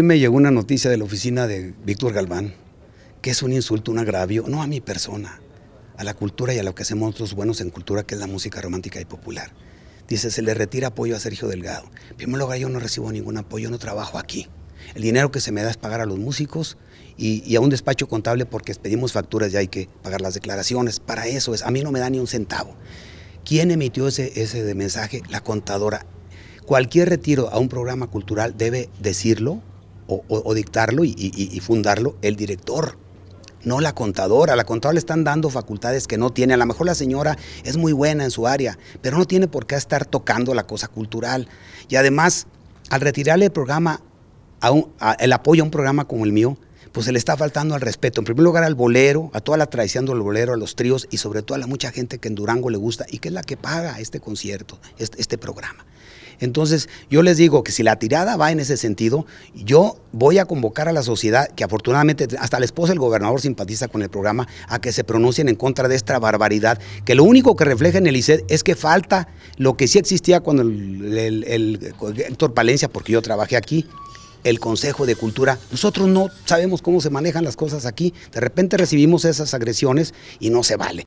Me llegó una noticia de la oficina de Víctor Galván, que es un insulto, un agravio, no a mi persona, a la cultura y a lo que hacemos nosotros buenos en cultura, que es la música romántica y popular. Dice, se le retira apoyo a Sergio Delgado. En primer lugar, yo no recibo ningún apoyo, no trabajo aquí. El dinero que se me da es pagar a los músicos y, a un despacho contable porque pedimos facturas y hay que pagar las declaraciones. Para eso es, a mí no me da ni un centavo. ¿Quién emitió ese, ese de mensaje? La contadora. Cualquier retiro a un programa cultural debe decirlo, o, dictarlo y, fundarlo el director no la contadora. A la contadora le están dando facultades que no tiene. A lo mejor la señora es muy buena en su área, pero no tiene por qué estar tocando la cosa cultural. Y además, al retirarle el programa, el apoyo a un programa como el mío, pues se le está faltando al respeto. En primer lugar, al bolero, a toda la tradición del bolero, a los tríos y sobre todo a la mucha gente que en Durango le gusta y que es la que paga este concierto, este, este programa. Entonces, yo les digo que si la tirada va en ese sentido, yo voy a convocar a la sociedad, que afortunadamente hasta la esposa del gobernador simpatiza con el programa, a que se pronuncien en contra de esta barbaridad, que lo único que refleja en el ICED es que falta lo que sí existía cuando Héctor Palencia, porque yo trabajé aquí, el Consejo de Cultura. Nosotros no sabemos cómo se manejan las cosas aquí. De repente recibimos esas agresiones y no se vale.